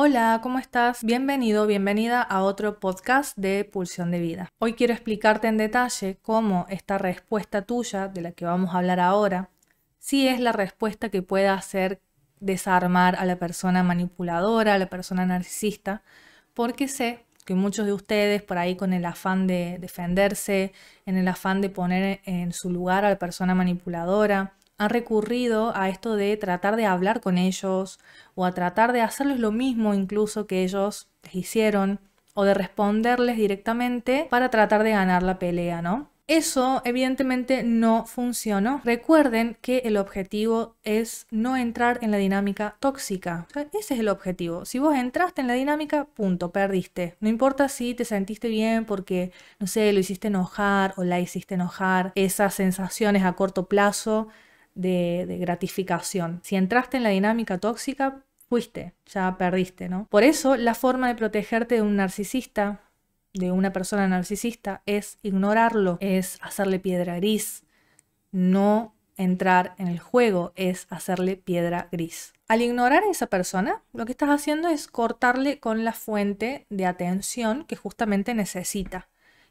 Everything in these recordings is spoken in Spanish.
Hola, ¿cómo estás? Bienvenido, bienvenida a otro podcast de Pulsión de Vida. Hoy quiero explicarte en detalle cómo esta respuesta tuya, de la que vamos a hablar ahora, sí es la respuesta que pueda hacer desarmar a la persona manipuladora, a la persona narcisista, porque sé que muchos de ustedes por ahí con el afán de defenderse, en el afán de poner en su lugar a la persona manipuladora, han recurrido a esto de tratar de hablar con ellos o a tratar de hacerles lo mismo incluso que ellos les hicieron o de responderles directamente para tratar de ganar la pelea, ¿no? Eso evidentemente no funcionó. Recuerden que el objetivo es no entrar en la dinámica tóxica. ese es el objetivo. Si vos entraste en la dinámica, punto, perdiste. No importa si te sentiste bien porque, no sé, lo hiciste enojar o la hiciste enojar, esas sensaciones a corto plazo de, gratificación. Si entraste en la dinámica tóxica, fuiste, ya perdiste, ¿no? Por eso la forma de protegerte de un narcisista, de una persona narcisista, es ignorarlo, es hacerle piedra gris, no entrar en el juego, es hacerle piedra gris. Al ignorar a esa persona, lo que estás haciendo es cortarle con la fuente de atención que justamente necesita.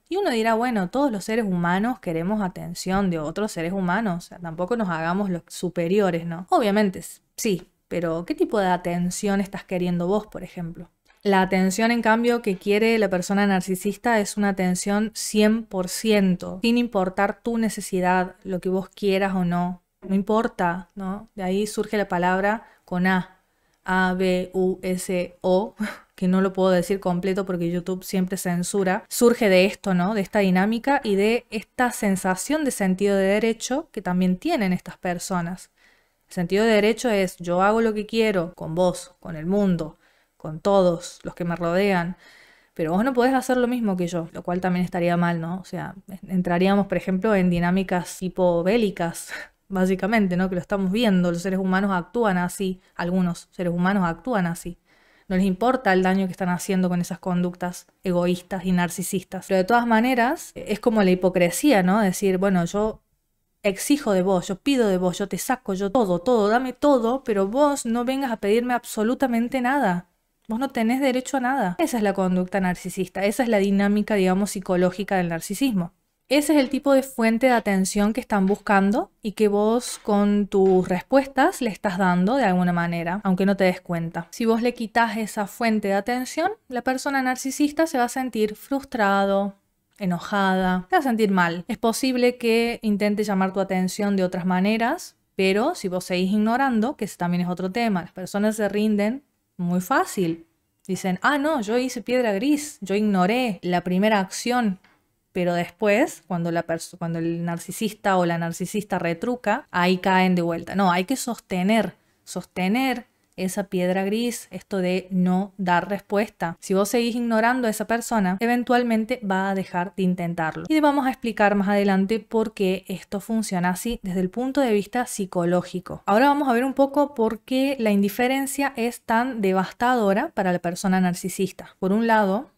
Y uno dirá, bueno, todos los seres humanos queremos atención de otros seres humanos, o sea, tampoco nos hagamos los superiores, ¿no? Obviamente, sí, pero ¿qué tipo de atención estás queriendo vos, por ejemplo? La atención, en cambio, que quiere la persona narcisista es una atención 100%, sin importar tu necesidad, lo que vos quieras o no. No importa, ¿no? De ahí surge la palabra con A, A, B, U, S, O, que no lo puedo decir completo porque YouTube siempre censura, surge de esto, ¿no? De esta dinámica y de esta sensación de sentido de derecho que también tienen estas personas. El sentido de derecho es yo hago lo que quiero con vos, con el mundo, con todos los que me rodean, pero vos no podés hacer lo mismo que yo, lo cual también estaría mal, ¿no? O sea, entraríamos, por ejemplo, en dinámicas tipo bélicas, básicamente, ¿no? Que lo estamos viendo, los seres humanos actúan así, algunos seres humanos actúan así no les importa el daño que están haciendo con esas conductas egoístas y narcisistas. Pero de todas maneras, es como la hipocresía, ¿no? Decir, bueno, yo exijo de vos, yo pido de vos, yo te saco, yo todo, todo, dame todo, pero vos no vengas a pedirme absolutamente nada. Vos no tenés derecho a nada. Esa es la conducta narcisista, esa es la dinámica, digamos, psicológica del narcisismo. Ese es el tipo de fuente de atención que están buscando y que vos con tus respuestas le estás dando de alguna manera, aunque no te des cuenta. Si vos le quitas esa fuente de atención, la persona narcisista se va a sentir frustrado, enojada, se va a sentir mal. Es posible que intente llamar tu atención de otras maneras, pero si vos seguís ignorando, que ese también es otro tema, las personas se rinden muy fácil. Dicen, ah, no, yo hice piedra gris, yo ignoré la primera acción pero después, cuando, el narcisista o la narcisista retruca, ahí caen de vuelta. No, hay que sostener, sostener esa piedra gris, esto de no dar respuesta. Si vos seguís ignorando a esa persona, eventualmente va a dejar de intentarlo. Y vamos a explicar más adelante por qué esto funciona así desde el punto de vista psicológico. Ahora vamos a ver un poco por qué la indiferencia es tan devastadora para la persona narcisista. Por un lado,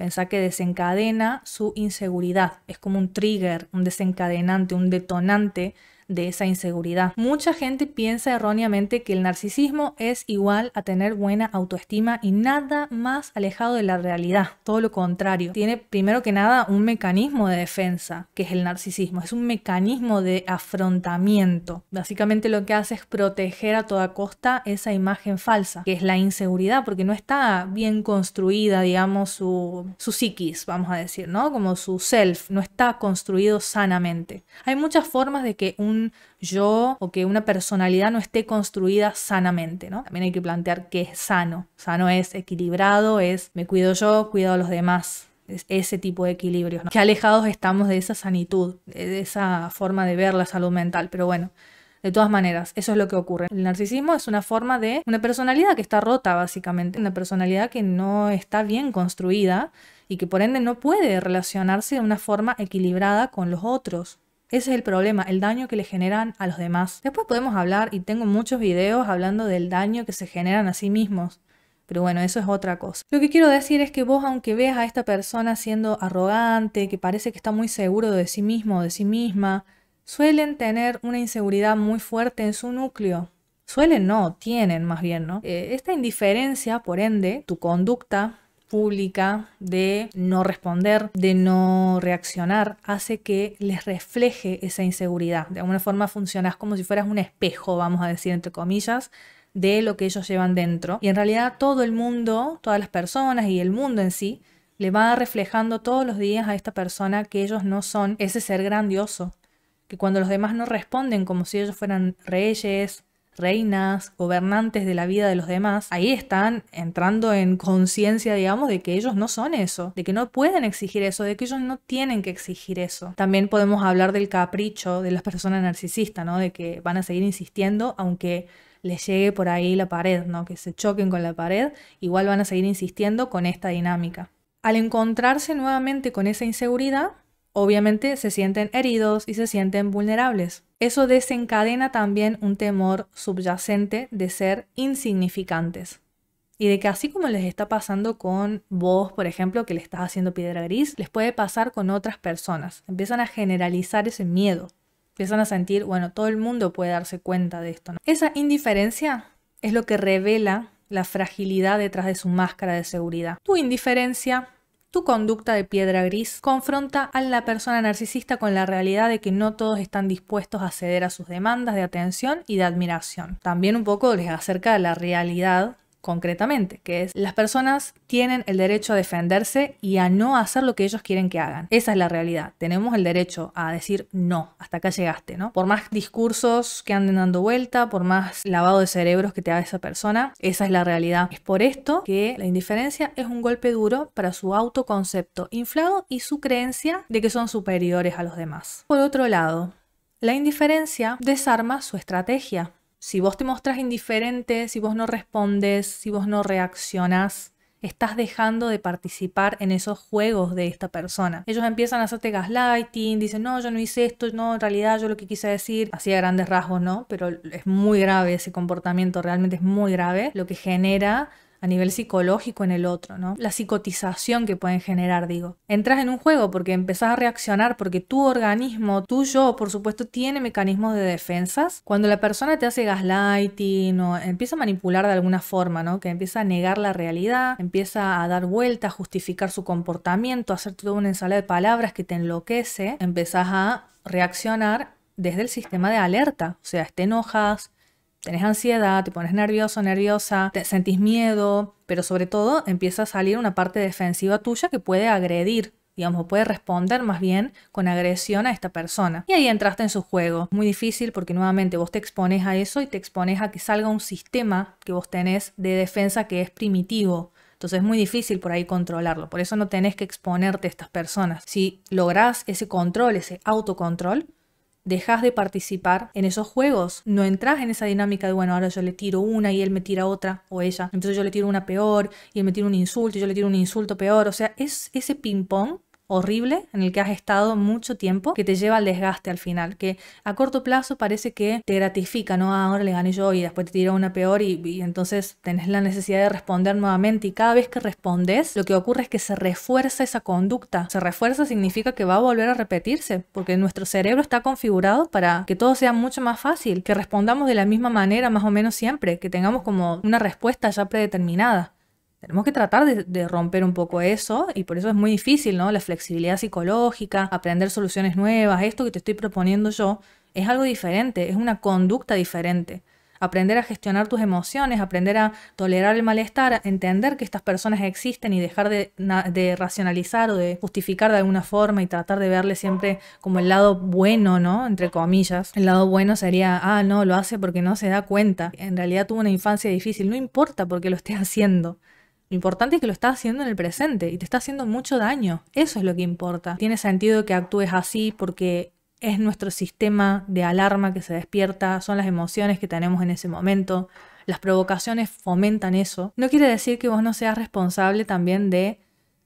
Pensá que desencadena su inseguridad, es como un trigger, un desencadenante, un detonante de esa inseguridad. Mucha gente piensa erróneamente que el narcisismo es igual a tener buena autoestima y nada más alejado de la realidad, todo lo contrario. Tiene primero que nada un mecanismo de defensa, que es el narcisismo, es un mecanismo de afrontamiento. Básicamente lo que hace es proteger a toda costa esa imagen falsa, que es la inseguridad, porque no está bien construida, digamos, su, su psiquis, vamos a decir, ¿no? Como su self, no está construido sanamente. Hay muchas formas de que un yo o que una personalidad no esté construida sanamente, ¿no? También hay que plantear qué es sano. Sano es equilibrado, es me cuido yo, cuido a los demás. Es ese tipo de equilibrios, ¿no? Qué alejados estamos de esa sanitud, de esa forma de ver la salud mental, pero bueno. De todas maneras, eso es lo que ocurre. El narcisismo es una forma de una personalidad que está rota, básicamente, una personalidad que no está bien construida y que por ende no puede relacionarse de una forma equilibrada con los otros. Ese es el problema, el daño que le generan a los demás. Después podemos hablar, y tengo muchos videos hablando del daño que se generan a sí mismos. Pero bueno, eso es otra cosa. Lo que quiero decir es que vos, aunque veas a esta persona siendo arrogante, que parece que está muy seguro de sí mismo o de sí misma, suelen tener una inseguridad muy fuerte en su núcleo. Suelen no, tienen más bien, ¿no? Eh, esta indiferencia, por ende, tu conducta, pública de no responder, de no reaccionar, hace que les refleje esa inseguridad. De alguna forma funcionas como si fueras un espejo, vamos a decir entre comillas, de lo que ellos llevan dentro. Y en realidad todo el mundo, todas las personas y el mundo en sí, le va reflejando todos los días a esta persona que ellos no son ese ser grandioso, que cuando los demás no responden como si ellos fueran reyes, reinas, gobernantes de la vida de los demás, ahí están entrando en conciencia, digamos, de que ellos no son eso, de que no pueden exigir eso, de que ellos no tienen que exigir eso. También podemos hablar del capricho de las personas narcisistas, ¿no? De que van a seguir insistiendo, aunque les llegue por ahí la pared, ¿no? Que se choquen con la pared, igual van a seguir insistiendo con esta dinámica. Al encontrarse nuevamente con esa inseguridad, obviamente se sienten heridos y se sienten vulnerables. Eso desencadena también un temor subyacente de ser insignificantes. Y de que así como les está pasando con vos, por ejemplo, que le estás haciendo piedra gris, les puede pasar con otras personas. Empiezan a generalizar ese miedo. Empiezan a sentir, bueno, todo el mundo puede darse cuenta de esto. Esa indiferencia es lo que revela la fragilidad detrás de su máscara de seguridad. Tu indiferencia tu conducta de piedra gris confronta a la persona narcisista con la realidad de que no todos están dispuestos a ceder a sus demandas de atención y de admiración. También un poco les acerca la realidad concretamente, que es las personas tienen el derecho a defenderse y a no hacer lo que ellos quieren que hagan. Esa es la realidad. Tenemos el derecho a decir no, hasta acá llegaste, ¿no? Por más discursos que anden dando vuelta, por más lavado de cerebros que te haga esa persona, esa es la realidad. Es por esto que la indiferencia es un golpe duro para su autoconcepto inflado y su creencia de que son superiores a los demás. Por otro lado, la indiferencia desarma su estrategia. Si vos te mostrás indiferente, si vos no respondes, si vos no reaccionás, estás dejando de participar en esos juegos de esta persona. Ellos empiezan a hacerte gaslighting, dicen, no, yo no hice esto, no, en realidad yo lo que quise decir, hacía grandes rasgos, ¿no? Pero es muy grave ese comportamiento, realmente es muy grave, lo que genera a nivel psicológico en el otro, ¿no? La psicotización que pueden generar, digo. Entras en un juego porque empezás a reaccionar, porque tu organismo, tu yo, por supuesto, tiene mecanismos de defensas. Cuando la persona te hace gaslighting o empieza a manipular de alguna forma, ¿no? Que empieza a negar la realidad, empieza a dar vueltas, justificar su comportamiento, hacer toda una ensalada de palabras que te enloquece, empezás a reaccionar desde el sistema de alerta, o sea, te enojas, tenés ansiedad, te pones nervioso, nerviosa, te sentís miedo, pero sobre todo empieza a salir una parte defensiva tuya que puede agredir digamos, puede responder más bien con agresión a esta persona. Y ahí entraste en su juego. Muy difícil porque nuevamente vos te expones a eso y te expones a que salga un sistema que vos tenés de defensa que es primitivo. Entonces es muy difícil por ahí controlarlo. Por eso no tenés que exponerte a estas personas. Si lográs ese control, ese autocontrol, dejas de participar en esos juegos, no entras en esa dinámica de, bueno, ahora yo le tiro una y él me tira otra o ella, entonces yo le tiro una peor y él me tira un insulto y yo le tiro un insulto peor, o sea, es ese ping-pong horrible en el que has estado mucho tiempo que te lleva al desgaste al final, que a corto plazo parece que te gratifica, ¿no? Ah, ahora le gané yo y después te tiró una peor y, y entonces tenés la necesidad de responder nuevamente y cada vez que respondes lo que ocurre es que se refuerza esa conducta, se refuerza significa que va a volver a repetirse porque nuestro cerebro está configurado para que todo sea mucho más fácil, que respondamos de la misma manera más o menos siempre, que tengamos como una respuesta ya predeterminada. Tenemos que tratar de, romper un poco eso y por eso es muy difícil, ¿no? La flexibilidad psicológica, aprender soluciones nuevas, esto que te estoy proponiendo yo, es algo diferente, es una conducta diferente. Aprender a gestionar tus emociones, aprender a tolerar el malestar, entender que estas personas existen y dejar de, racionalizar o de justificar de alguna forma y tratar de verle siempre como el lado bueno, ¿no? Entre comillas. El lado bueno sería, ah, no, lo hace porque no se da cuenta. En realidad tuvo una infancia difícil, no importa por qué lo esté haciendo. Lo importante es que lo estás haciendo en el presente y te está haciendo mucho daño. Eso es lo que importa. Tiene sentido que actúes así porque es nuestro sistema de alarma que se despierta, son las emociones que tenemos en ese momento, las provocaciones fomentan eso. No quiere decir que vos no seas responsable también de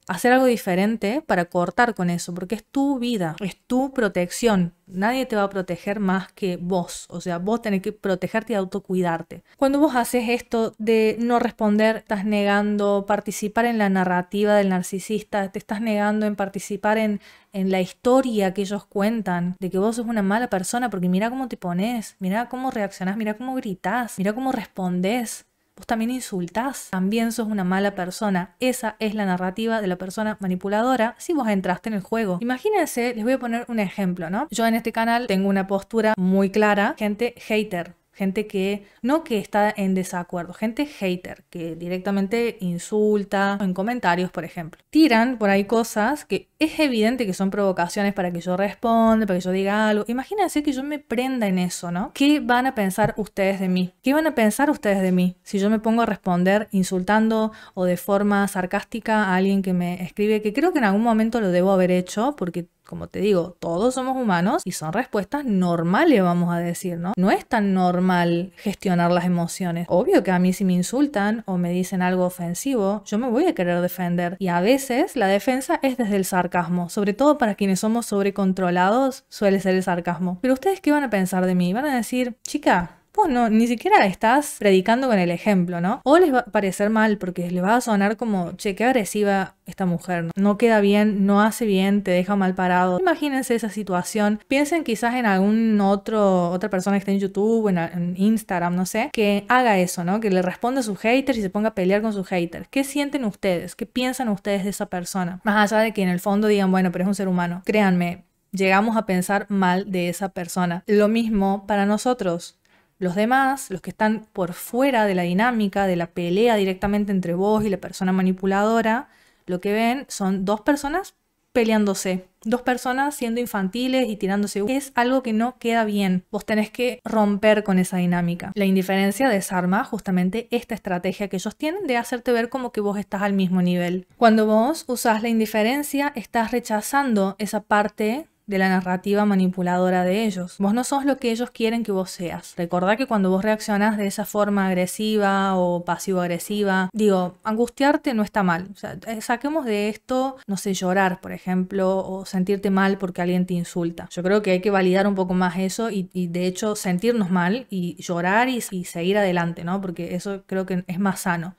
hacer algo diferente para cortar con eso, porque es tu vida, es tu protección. Nadie te va a proteger más que vos, o sea, vos tenés que protegerte y autocuidarte. Cuando vos haces esto de no responder, estás negando participar en la narrativa del narcisista, te estás negando en participar en, en la historia que ellos cuentan, de que vos sos una mala persona, porque mira cómo te pones, mira cómo reaccionás, mira cómo gritás, mira cómo respondes vos también insultás, también sos una mala persona. Esa es la narrativa de la persona manipuladora si vos entraste en el juego. Imagínense, les voy a poner un ejemplo, ¿no? Yo en este canal tengo una postura muy clara, gente hater gente que no que está en desacuerdo, gente hater, que directamente insulta en comentarios, por ejemplo. Tiran por ahí cosas que es evidente que son provocaciones para que yo responda, para que yo diga algo. Imagínense que yo me prenda en eso, ¿no? ¿Qué van a pensar ustedes de mí? ¿Qué van a pensar ustedes de mí si yo me pongo a responder insultando o de forma sarcástica a alguien que me escribe? Que creo que en algún momento lo debo haber hecho porque como te digo, todos somos humanos y son respuestas normales, vamos a decir, ¿no? No es tan normal gestionar las emociones. Obvio que a mí si me insultan o me dicen algo ofensivo, yo me voy a querer defender. Y a veces la defensa es desde el sarcasmo, sobre todo para quienes somos sobrecontrolados, suele ser el sarcasmo. Pero ustedes qué van a pensar de mí? Van a decir, chica, no, ni siquiera estás predicando con el ejemplo, ¿no? O les va a parecer mal porque les va a sonar como, che, qué agresiva esta mujer, ¿no? no queda bien, no hace bien, te deja mal parado. Imagínense esa situación, piensen quizás en algún otro, otra persona que esté en YouTube, en, en Instagram, no sé, que haga eso, ¿no? Que le responda a sus haters y se ponga a pelear con sus haters. ¿Qué sienten ustedes? ¿Qué piensan ustedes de esa persona? Más allá de que en el fondo digan, bueno, pero es un ser humano. Créanme, llegamos a pensar mal de esa persona. Lo mismo para nosotros. Los demás, los que están por fuera de la dinámica, de la pelea directamente entre vos y la persona manipuladora, lo que ven son dos personas peleándose, dos personas siendo infantiles y tirándose. Es algo que no queda bien. Vos tenés que romper con esa dinámica. La indiferencia desarma justamente esta estrategia que ellos tienen de hacerte ver como que vos estás al mismo nivel. Cuando vos usás la indiferencia, estás rechazando esa parte de la narrativa manipuladora de ellos. Vos no sos lo que ellos quieren que vos seas. Recordá que cuando vos reaccionás de esa forma agresiva o pasivo-agresiva, digo, angustiarte no está mal. Eh, saquemos de esto, no sé, llorar, por ejemplo, o sentirte mal porque alguien te insulta. Yo creo que hay que validar un poco más eso y, de hecho sentirnos mal y llorar y, y seguir adelante, ¿no? Porque eso creo que es más sano.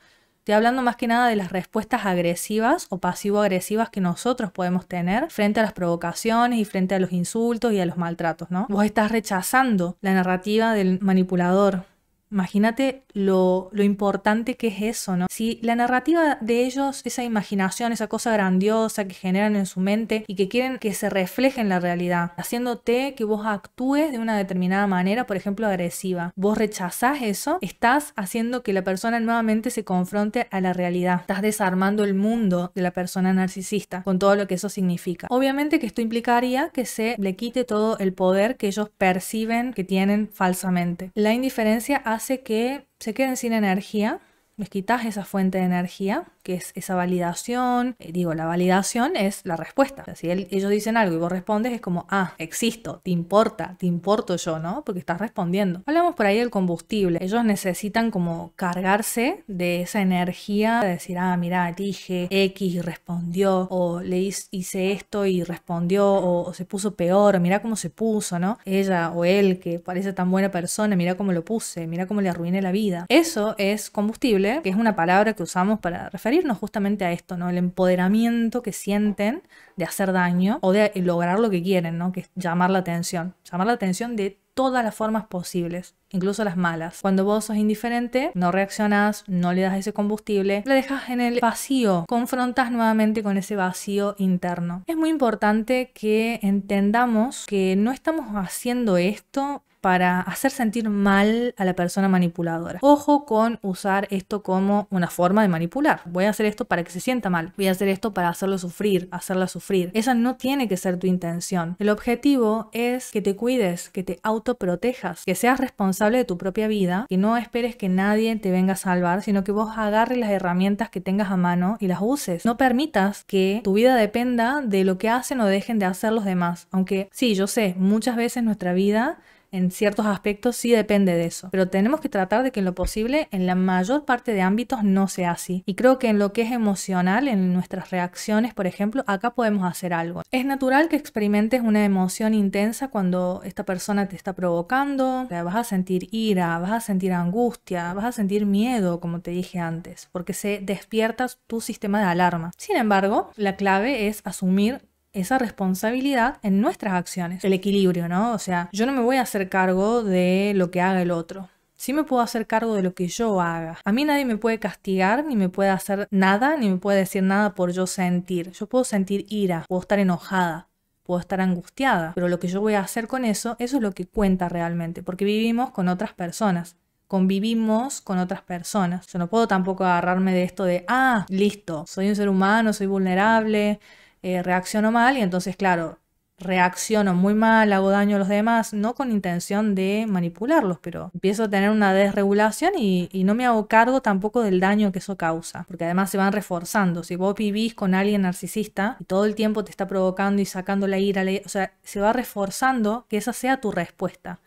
Estoy hablando más que nada de las respuestas agresivas o pasivo-agresivas que nosotros podemos tener frente a las provocaciones y frente a los insultos y a los maltratos, ¿no? Vos estás rechazando la narrativa del manipulador Imagínate lo, importante que es eso, ¿no? Si la narrativa de ellos, esa imaginación, esa cosa grandiosa que generan en su mente y que quieren que se refleje en la realidad, haciéndote que vos actúes de una determinada manera, por ejemplo, agresiva, vos rechazás eso, estás haciendo que la persona nuevamente se confronte a la realidad, estás desarmando el mundo de la persona narcisista con todo lo que eso significa. Obviamente que esto implicaría que se le quite todo el poder que ellos perciben que tienen falsamente. La indiferencia hace hace que se queden sin energía les quitas esa fuente de energía, que es esa validación. Eh, digo, la validación es la respuesta. si ellos dicen algo y vos respondes, es como, ah, existo, te importa, te importo yo, ¿no? Porque estás respondiendo. Hablamos por ahí del combustible. Ellos necesitan como cargarse de esa energía, de decir, ah, mira, dije X y respondió, o le hice esto y respondió, o, se puso peor, mira cómo se puso, ¿no? Ella o él, que parece tan buena persona, mira cómo lo puse, mira cómo le arruiné la vida. Eso es combustible que es una palabra que usamos para referirnos justamente a esto, ¿no? El empoderamiento que sienten de hacer daño o de lograr lo que quieren, Que es llamar la atención. Llamar la atención de todas las formas posibles, incluso las malas. Cuando vos sos indiferente, no reaccionás, no le das ese combustible, la dejas en el vacío, confrontas nuevamente con ese vacío interno. Es muy importante que entendamos que no estamos haciendo esto para hacer sentir mal a la persona manipuladora. Ojo con usar esto como una forma de manipular. Voy a hacer esto para que se sienta mal. Voy a hacer esto para hacerlo sufrir, hacerla sufrir. Esa no tiene que ser tu intención. El objetivo es que te cuides, que te autoprotejas, que seas responsable de tu propia vida, que no esperes que nadie te venga a salvar, sino que vos agarres las herramientas que tengas a mano y las uses. No permitas que tu vida dependa de lo que hacen o dejen de hacer los demás. Aunque sí, yo sé, muchas veces nuestra vida en ciertos aspectos sí depende de eso, pero tenemos que tratar de que en lo posible en la mayor parte de ámbitos no sea así. Y creo que en lo que es emocional, en nuestras reacciones, por ejemplo, acá podemos hacer algo. Es natural que experimentes una emoción intensa cuando esta persona te está provocando, vas a sentir ira, vas a sentir angustia, vas a sentir miedo, como te dije antes, porque se despierta tu sistema de alarma. Sin embargo, la clave es asumir esa responsabilidad en nuestras acciones. El equilibrio, ¿no? O sea, yo no me voy a hacer cargo de lo que haga el otro. Sí me puedo hacer cargo de lo que yo haga. A mí nadie me puede castigar, ni me puede hacer nada, ni me puede decir nada por yo sentir. Yo puedo sentir ira, puedo estar enojada, puedo estar angustiada, pero lo que yo voy a hacer con eso, eso es lo que cuenta realmente, porque vivimos con otras personas convivimos con otras personas. Yo no puedo tampoco agarrarme de esto de, ah, listo, soy un ser humano, soy vulnerable, eh, reacciono mal y entonces, claro, reacciono muy mal, hago daño a los demás, no con intención de manipularlos, pero empiezo a tener una desregulación y, no me hago cargo tampoco del daño que eso causa, porque además se van reforzando. Si vos vivís con alguien narcisista y todo el tiempo te está provocando y sacando ira, la ira o sea, se va reforzando que esa sea tu respuesta.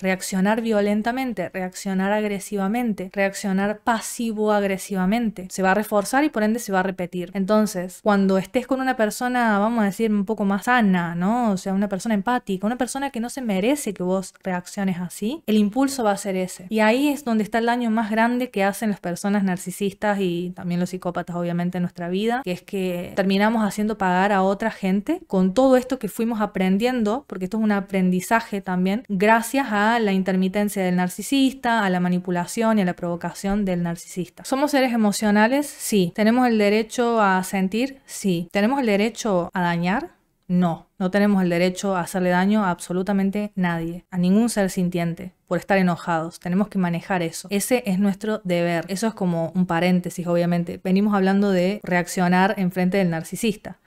Reaccionar violentamente, reaccionar agresivamente, reaccionar pasivo-agresivamente. Se va a reforzar y por ende se va a repetir. Entonces, cuando estés con una persona, vamos a decir, un poco más sana, ¿no? O sea, una persona empática, una persona que no se merece que vos reacciones así, el impulso va a ser ese. Y ahí es donde está el daño más grande que hacen las personas narcisistas y también los psicópatas, obviamente, en nuestra vida, que es que terminamos haciendo pagar a otra gente con todo esto que fuimos aprendiendo, porque esto es un aprendizaje también, gracias a la intermitencia del narcisista, a la manipulación y a la provocación del narcisista. ¿Somos seres emocionales? Sí. ¿Tenemos el derecho a sentir? Sí. ¿Tenemos el derecho a dañar? No, no tenemos el derecho a hacerle daño a absolutamente nadie, a ningún ser sintiente, por estar enojados. Tenemos que manejar eso. Ese es nuestro deber. Eso es como un paréntesis, obviamente. Venimos hablando de reaccionar en frente del narcisista.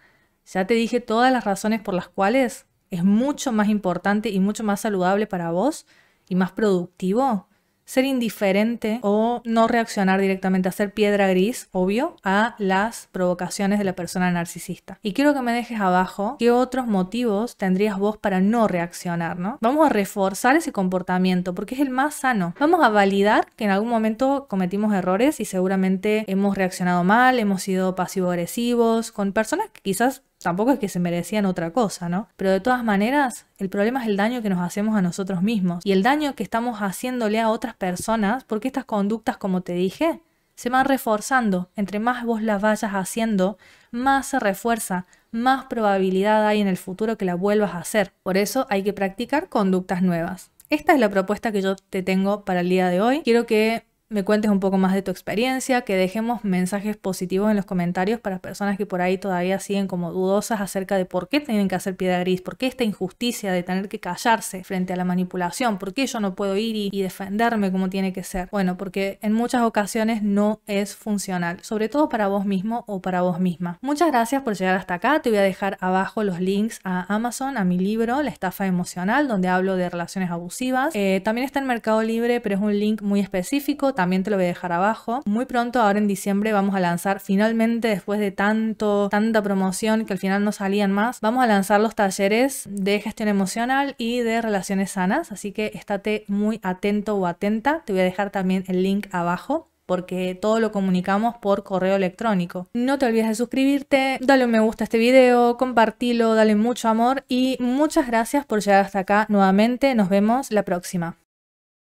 Ya te dije todas las razones por las cuales es mucho más importante y mucho más saludable para vos y más productivo ser indiferente o no reaccionar directamente, ser piedra gris, obvio, a las provocaciones de la persona narcisista. Y quiero que me dejes abajo qué otros motivos tendrías vos para no reaccionar, ¿no? Vamos a reforzar ese comportamiento porque es el más sano. Vamos a validar que en algún momento cometimos errores y seguramente hemos reaccionado mal, hemos sido pasivo-agresivos con personas que quizás Tampoco es que se merecían otra cosa, ¿no? Pero de todas maneras, el problema es el daño que nos hacemos a nosotros mismos y el daño que estamos haciéndole a otras personas porque estas conductas, como te dije, se van reforzando. Entre más vos las vayas haciendo, más se refuerza, más probabilidad hay en el futuro que la vuelvas a hacer. Por eso hay que practicar conductas nuevas. Esta es la propuesta que yo te tengo para el día de hoy. Quiero que me cuentes un poco más de tu experiencia, que dejemos mensajes positivos en los comentarios para personas que por ahí todavía siguen como dudosas acerca de por qué tienen que hacer piedra gris, por qué esta injusticia de tener que callarse frente a la manipulación, por qué yo no puedo ir y, defenderme como tiene que ser. Bueno, porque en muchas ocasiones no es funcional, sobre todo para vos mismo o para vos misma. Muchas gracias por llegar hasta acá, te voy a dejar abajo los links a Amazon, a mi libro, La estafa emocional, donde hablo de relaciones abusivas. Eh, también está en Mercado Libre, pero es un link muy específico también te lo voy a dejar abajo. Muy pronto, ahora en diciembre, vamos a lanzar finalmente, después de tanto, tanta promoción que al final no salían más, vamos a lanzar los talleres de gestión emocional y de relaciones sanas. Así que estate muy atento o atenta. Te voy a dejar también el link abajo porque todo lo comunicamos por correo electrónico. No te olvides de suscribirte, dale un me gusta a este video, compartilo, dale mucho amor y muchas gracias por llegar hasta acá nuevamente. Nos vemos la próxima.